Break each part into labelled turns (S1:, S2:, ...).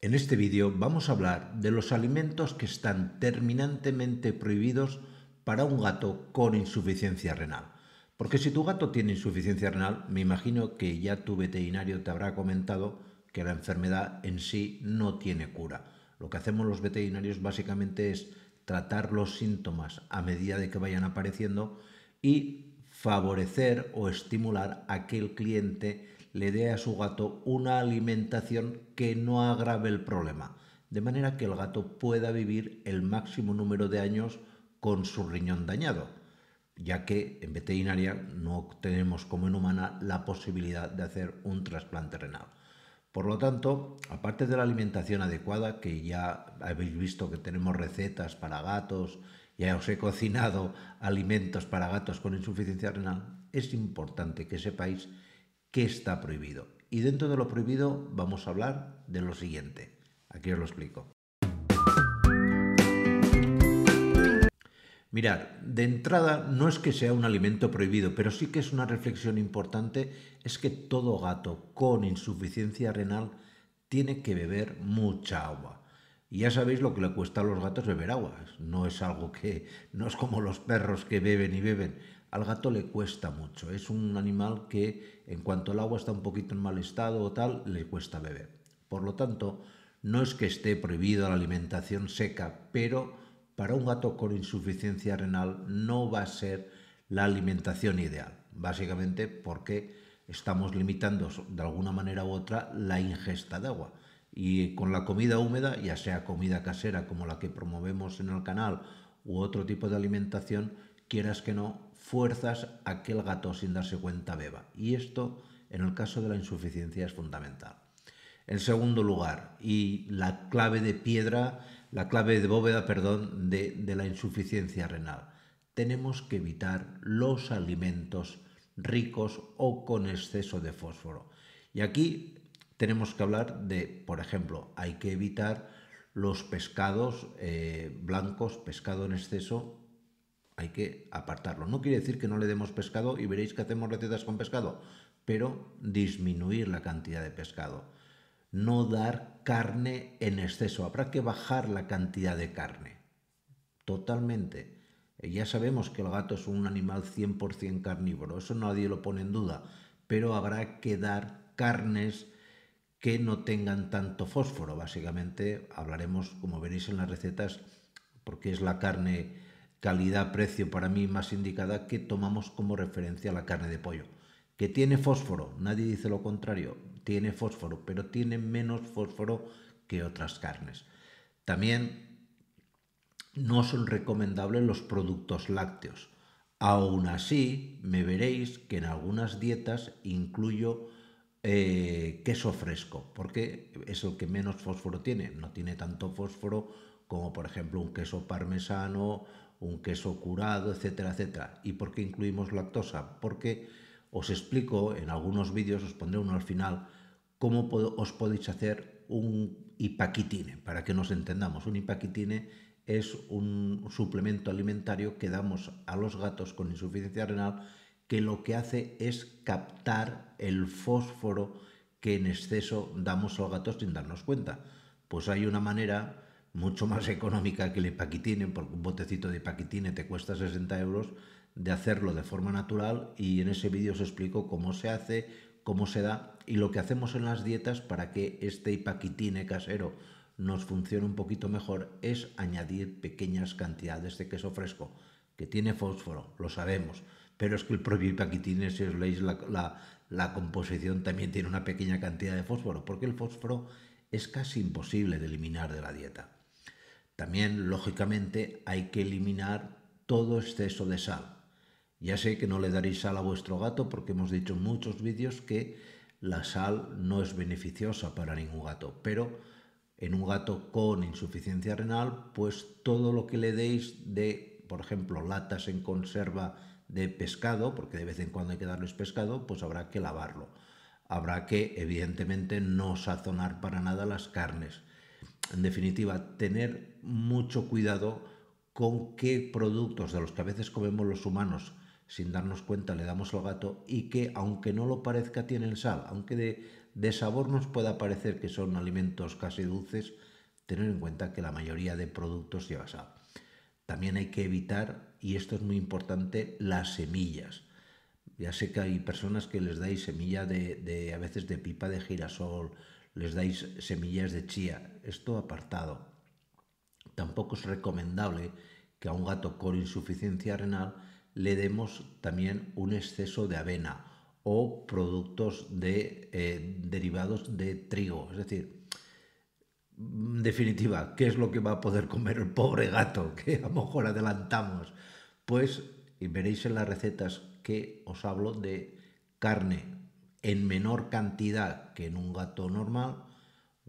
S1: En este vídeo vamos a hablar de los alimentos que están terminantemente prohibidos para un gato con insuficiencia renal. Porque si tu gato tiene insuficiencia renal, me imagino que ya tu veterinario te habrá comentado que la enfermedad en sí no tiene cura. Lo que hacemos los veterinarios básicamente es tratar los síntomas a medida de que vayan apareciendo y favorecer o estimular a aquel cliente le dé a su gato una alimentación que no agrave el problema, de manera que el gato pueda vivir el máximo número de años con su riñón dañado, ya que en veterinaria no tenemos como en humana la posibilidad de hacer un trasplante renal. Por lo tanto, aparte de la alimentación adecuada, que ya habéis visto que tenemos recetas para gatos, ya os he cocinado alimentos para gatos con insuficiencia renal, es importante que sepáis qué está prohibido. Y dentro de lo prohibido vamos a hablar de lo siguiente. Aquí os lo explico. Mirad, de entrada no es que sea un alimento prohibido, pero sí que es una reflexión importante, es que todo gato con insuficiencia renal tiene que beber mucha agua. Y ya sabéis lo que le cuesta a los gatos beber agua. No es algo que, no es como los perros que beben y beben al gato le cuesta mucho. Es un animal que en cuanto el agua está un poquito en mal estado o tal, le cuesta beber. Por lo tanto, no es que esté prohibido la alimentación seca, pero para un gato con insuficiencia renal no va a ser la alimentación ideal, básicamente porque estamos limitando de alguna manera u otra la ingesta de agua. Y con la comida húmeda, ya sea comida casera como la que promovemos en el canal u otro tipo de alimentación, quieras que no, fuerzas a que el gato sin darse cuenta beba. Y esto, en el caso de la insuficiencia, es fundamental. En segundo lugar, y la clave de piedra, la clave de bóveda, perdón, de, la insuficiencia renal, tenemos que evitar los alimentos ricos o con exceso de fósforo. Y aquí tenemos que hablar de, por ejemplo, hay que evitar los pescados eh, blancos, pescado en exceso, hay que apartarlo. No quiere decir que no le demos pescado y veréis que hacemos recetas con pescado, pero disminuir la cantidad de pescado. No dar carne en exceso. Habrá que bajar la cantidad de carne. Totalmente. Eh, ya sabemos que el gato es un animal 100% carnívoro, eso nadie lo pone en duda, pero habrá que dar carnes que no tengan tanto fósforo. Básicamente hablaremos, como veréis en las recetas, porque es la carne calidad-precio para mí más indicada que tomamos como referencia la carne de pollo. Que tiene fósforo, nadie dice lo contrario, tiene fósforo, pero tiene menos fósforo que otras carnes. También no son recomendables los productos lácteos. Aún así, me veréis que en algunas dietas incluyo eh, queso fresco, porque es el que menos fósforo tiene. No tiene tanto fósforo como, por ejemplo, un queso parmesano un queso curado, etcétera, etcétera. ¿Y por qué incluimos lactosa? Porque os explico en algunos vídeos, os pondré uno al final, cómo os podéis hacer un hipaquitine para que nos entendamos. Un hipaquitine es un suplemento alimentario que damos a los gatos con insuficiencia renal que lo que hace es captar el fósforo que en exceso damos al gato sin darnos cuenta. Pues hay una manera mucho más económica que el Ipaquitine, porque un botecito de Ipaquitine te cuesta 60 euros, de hacerlo de forma natural y en ese vídeo os explico cómo se hace, cómo se da y lo que hacemos en las dietas para que este paquitine casero nos funcione un poquito mejor es añadir pequeñas cantidades de queso fresco, que tiene fósforo, lo sabemos, pero es que el propio Ipaquitine, si os leéis la composición, también tiene una pequeña cantidad de fósforo, porque el fósforo es casi imposible de eliminar de la dieta. También, lógicamente, hay que eliminar todo exceso de sal. Ya sé que no le daréis sal a vuestro gato porque hemos dicho en muchos vídeos que la sal no es beneficiosa para ningún gato, pero en un gato con insuficiencia renal, pues todo lo que le deis de, por ejemplo, latas en conserva de pescado, porque de vez en cuando hay que darles pescado, pues habrá que lavarlo. Habrá que, evidentemente, no sazonar para nada las carnes en definitiva, tener mucho cuidado con qué productos de los que a veces comemos los humanos sin darnos cuenta le damos al gato y que aunque no lo parezca tienen sal, aunque de, sabor nos pueda parecer que son alimentos casi dulces, tener en cuenta que la mayoría de productos lleva sal. También hay que evitar, y esto es muy importante, las semillas. Ya sé que hay personas que les dais semilla de a veces de pipa de girasol, les dais semillas de chía esto apartado. Tampoco es recomendable que a un gato con insuficiencia renal le demos también un exceso de avena o productos de, eh, derivados de trigo. Es decir, en definitiva, ¿qué es lo que va a poder comer el pobre gato? Que a lo mejor adelantamos. Pues veréis en las recetas que os hablo de carne en menor cantidad que en un gato normal,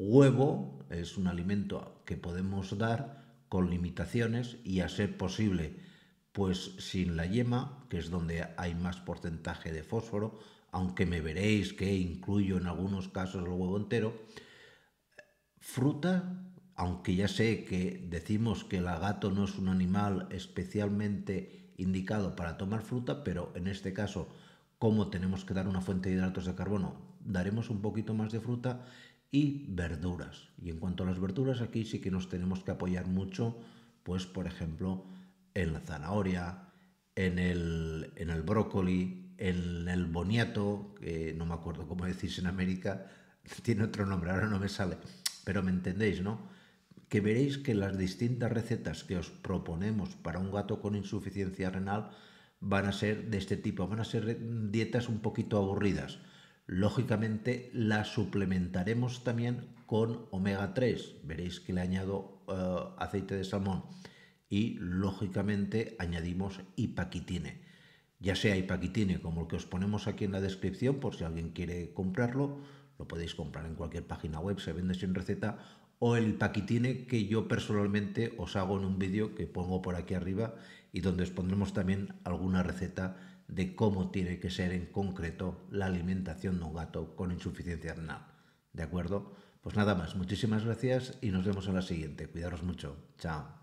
S1: Huevo es un alimento que podemos dar con limitaciones y a ser posible, pues sin la yema, que es donde hay más porcentaje de fósforo, aunque me veréis que incluyo en algunos casos el huevo entero, fruta, aunque ya sé que decimos que el gato no es un animal especialmente indicado para tomar fruta, pero en este caso, como tenemos que dar una fuente de hidratos de carbono, daremos un poquito más de fruta y verduras. Y en cuanto a las verduras, aquí sí que nos tenemos que apoyar mucho, pues por ejemplo, en la zanahoria, en el, en el brócoli, en el boniato, que no me acuerdo cómo decís en América, tiene otro nombre, ahora no me sale, pero me entendéis, ¿no? Que veréis que las distintas recetas que os proponemos para un gato con insuficiencia renal van a ser de este tipo, van a ser dietas un poquito aburridas lógicamente la suplementaremos también con omega 3. Veréis que le añado eh, aceite de salmón y lógicamente añadimos hipaquitine. Ya sea hipaquitine como el que os ponemos aquí en la descripción por si alguien quiere comprarlo, lo podéis comprar en cualquier página web, se vende sin receta o el paquitine que yo personalmente os hago en un vídeo que pongo por aquí arriba y donde os pondremos también alguna receta de cómo tiene que ser en concreto la alimentación de un gato con insuficiencia renal. ¿De acuerdo? Pues nada más, muchísimas gracias y nos vemos en la siguiente. Cuidaros mucho. Chao.